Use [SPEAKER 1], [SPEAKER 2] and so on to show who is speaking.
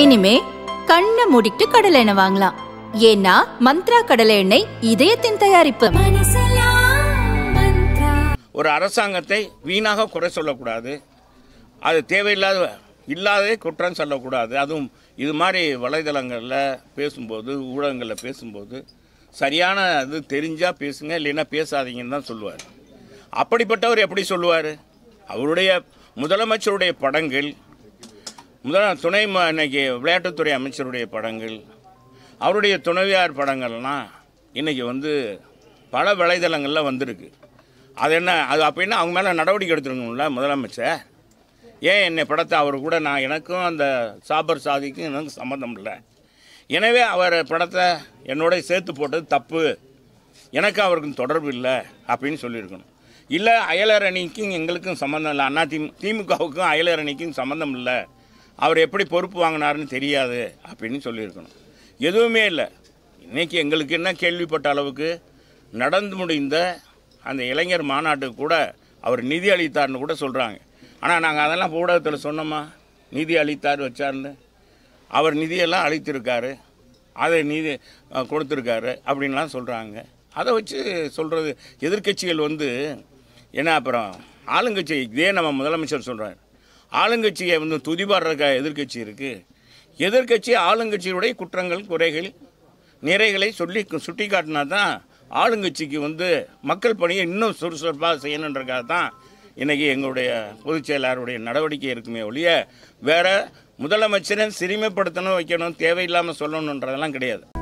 [SPEAKER 1] இனிமே கண்ணை மூடிட்டு கடலை எண்ணெய் வாங்கலாம் ஏன்னா மந்த்ரா கடலை எண்ணெய் இதயத்தின் தயாரிப்பு
[SPEAKER 2] ஒரு அரசாங்கத்தை வீணாக குறை சொல்லக்கூடாது அது தேவையில்லாத இல்லாதே குற்றம் சொல்லக்கூடாது அதுவும் இது மாதிரி வலைதளங்களில் பேசும்போது ஊடகங்களில் பேசும்போது சரியான இது தெரிஞ்சால் பேசுங்க இல்லைன்னா பேசாதீங்கன்னு தான் சொல்லுவார் அப்படிப்பட்டவர் எப்படி சொல்லுவார் அவருடைய முதலமைச்சருடைய படங்கள் முதலாம் துணை இன்னைக்கு விளையாட்டுத்துறை அமைச்சருடைய படங்கள் அவருடைய துணைவியார் படங்கள்லாம் இன்றைக்கி வந்து பல வலைதளங்களில் வந்திருக்கு அது என்ன அது அப்படின்னா அவங்க மேலே நடவடிக்கை எடுத்துருக்கணும்ல முதலமைச்சர் ஏன் என்னை படத்தை அவர் கூட நான் எனக்கும் அந்த சாபர் சாதிக்கும் எனக்கு சம்மந்தம் இல்லை எனவே அவர் படத்தை என்னோட சேர்த்து போட்டது தப்பு எனக்கு அவருக்கும் தொடர்பு இல்லை அப்படின்னு சொல்லியிருக்கணும் இல்லை அயலர் அணிக்கும் எங்களுக்கும் சம்மந்தம் இல்லை அண்ணா திமுகவுக்கும் அயலரணிக்கும் சம்மந்தம் இல்லை அவர் எப்படி பொறுப்பு வாங்கினாருன்னு தெரியாது அப்படின்னு சொல்லியிருக்கணும் எதுவுமே இல்லை இன்றைக்கி எங்களுக்கு என்ன கேள்விப்பட்ட அளவுக்கு நடந்து முடிந்த அந்த இளைஞர் மாநாட்டுக்கு கூட அவர் நிதி அளித்தார்னு கூட சொல்கிறாங்க ஆனால் நாங்கள் அதெல்லாம் ஊடகத்தில் சொன்னோமா நிதி அளித்தார் வச்சார்னு அவர் நிதியெல்லாம் அளித்திருக்காரு அதை நிதி கொடுத்துருக்காரு அப்படின்லாம் சொல்கிறாங்க அதை வச்சு சொல்கிறது எதிர்கட்சிகள் வந்து என்ன அப்புறம் ஆளுங்கட்சி இதே நம்ம முதலமைச்சர் சொல்கிறார் ஆளுங்கட்சியை வந்து துதிபாடுறக்க எதிர்கட்சி இருக்குது எதிர்கட்சி ஆளுங்கட்சியினுடைய குற்றங்கள் குறைகள் நிறைகளை சொல்லி சுட்டி காட்டினா தான் ஆளுங்கட்சிக்கு வந்து மக்கள் பணியை இன்னும் சுறுசுறுப்பாக செய்யணுன்றக்காக தான் இன்றைக்கி எங்களுடைய பொதுச் செயலாளருடைய நடவடிக்கை இருக்குமே ஒழிய வேறு முதலமைச்சரை சிறுமைப்படுத்தணும் வைக்கணும் தேவையில்லாமல் சொல்லணுன்றதெல்லாம் கிடையாது